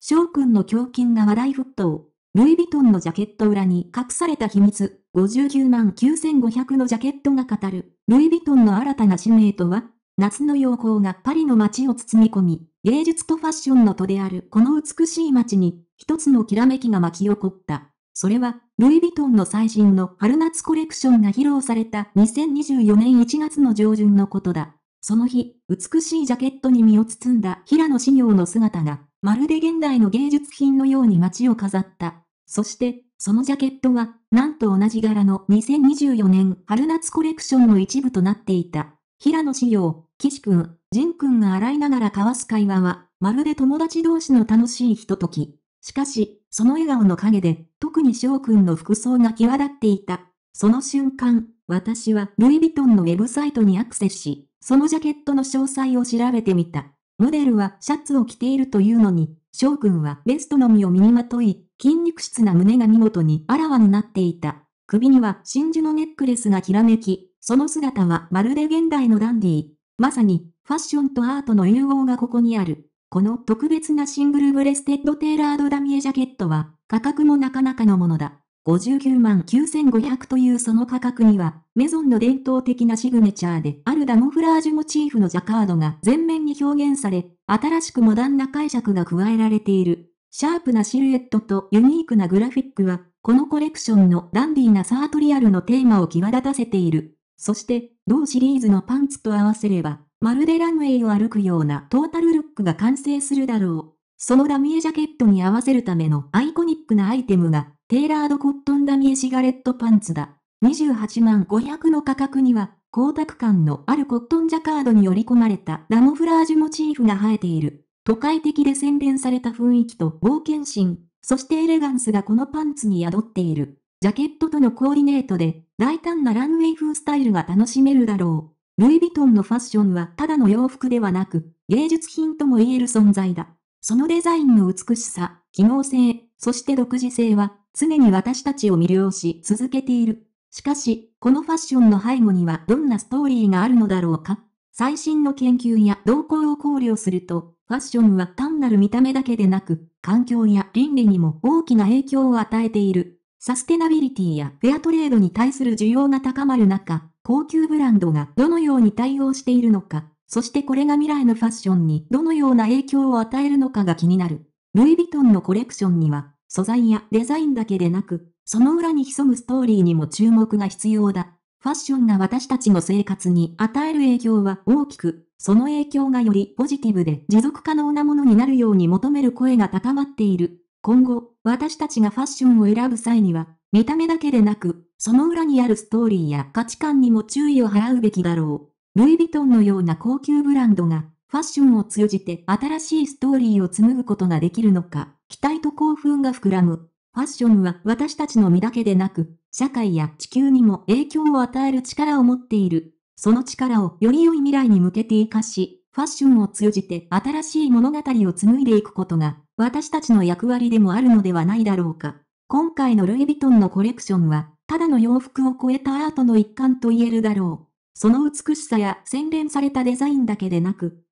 翔くんの胸筋が話題沸騰。ルイ・ヴィトンのジャケット裏に隠された秘密。59万9500のジャケットが語る。ルイ・ヴィトンの新たな使命とは夏の陽光がパリの街を包み込み、芸術とファッションの都であるこの美しい街に、一つのきらめきが巻き起こった。それは、ルイ・ヴィトンの最新の春夏コレクションが披露された2024年1月の上旬のことだ。その日、美しいジャケットに身を包んだ平野紫耀の姿が、まるで現代の芸術品のように街を飾った。そして、そのジャケットは、なんと同じ柄の2024年春夏コレクションの一部となっていた。平野紫耀、岸くん、仁くんが洗いながら交わす会話は、まるで友達同士の楽しいひととき。しかし、その笑顔の陰で、特に翔くんの服装が際立っていた。その瞬間、私はルイ・ヴィトンのウェブサイトにアクセスし、そのジャケットの詳細を調べてみた。モデルはシャツを着ているというのに、翔くんはベストのみを身にまとい、筋肉質な胸が見事にあらわになっていた。首には真珠のネックレスがきらめき、その姿はまるで現代のダンディー。まさに、ファッションとアートの融合がここにある。この特別なシングルブレステッドテーラードダミエジャケットは、価格もなかなかのものだ。59万9500というその価格には、メゾンの伝統的なシグネチャーであるダモフラージュモチーフのジャカードが全面に表現され、新しくモダンな解釈が加えられている。シャープなシルエットとユニークなグラフィックは、このコレクションのダンディーなサートリアルのテーマを際立たせている。そして、同シリーズのパンツと合わせれば、まるでランウェイを歩くようなトータルルックが完成するだろう。そのダミエジャケットに合わせるためのアイコニックなアイテムがテーラードコットンダミエシガレットパンツだ。28万500の価格には、光沢感のあるコットンジャカードに織り込まれたラモフラージュモチーフが生えている。都会的で洗練された雰囲気と冒険心、そしてエレガンスがこのパンツに宿っている。ジャケットとのコーディネートで、大胆なランウェイ風スタイルが楽しめるだろう。ルイ・ヴィトンのファッションはただの洋服ではなく、芸術品とも言える存在だ。そのデザインの美しさ、機能性、そして独自性は、常に私たちを魅了し続けている。しかし、このファッションの背後にはどんなストーリーがあるのだろうか最新の研究や動向を考慮すると、ファッションは単なる見た目だけでなく、環境や倫理にも大きな影響を与えている。サステナビリティやフェアトレードに対する需要が高まる中、高級ブランドがどのように対応しているのか、そしてこれが未来のファッションにどのような影響を与えるのかが気になる。ルイ・ヴィトンのコレクションには、素材やデザインだけでなく、その裏に潜むストーリーにも注目が必要だ。ファッションが私たちの生活に与える影響は大きく、その影響がよりポジティブで持続可能なものになるように求める声が高まっている。今後、私たちがファッションを選ぶ際には、見た目だけでなく、その裏にあるストーリーや価値観にも注意を払うべきだろう。ルイ・ヴィトンのような高級ブランドが、ファッションを通じて新しいストーリーを紡ぐことができるのか、期待と興奮が膨らむ。ファッションは私たちの身だけでなく、社会や地球にも影響を与える力を持っている。その力をより良い未来に向けて活かし、ファッションを通じて新しい物語を紡いでいくことが、私たちの役割でもあるのではないだろうか。今回のルイ・ヴィトンのコレクションは、ただの洋服を超えたアートの一環と言えるだろう。その美しさや洗練されたデザインだけでなく、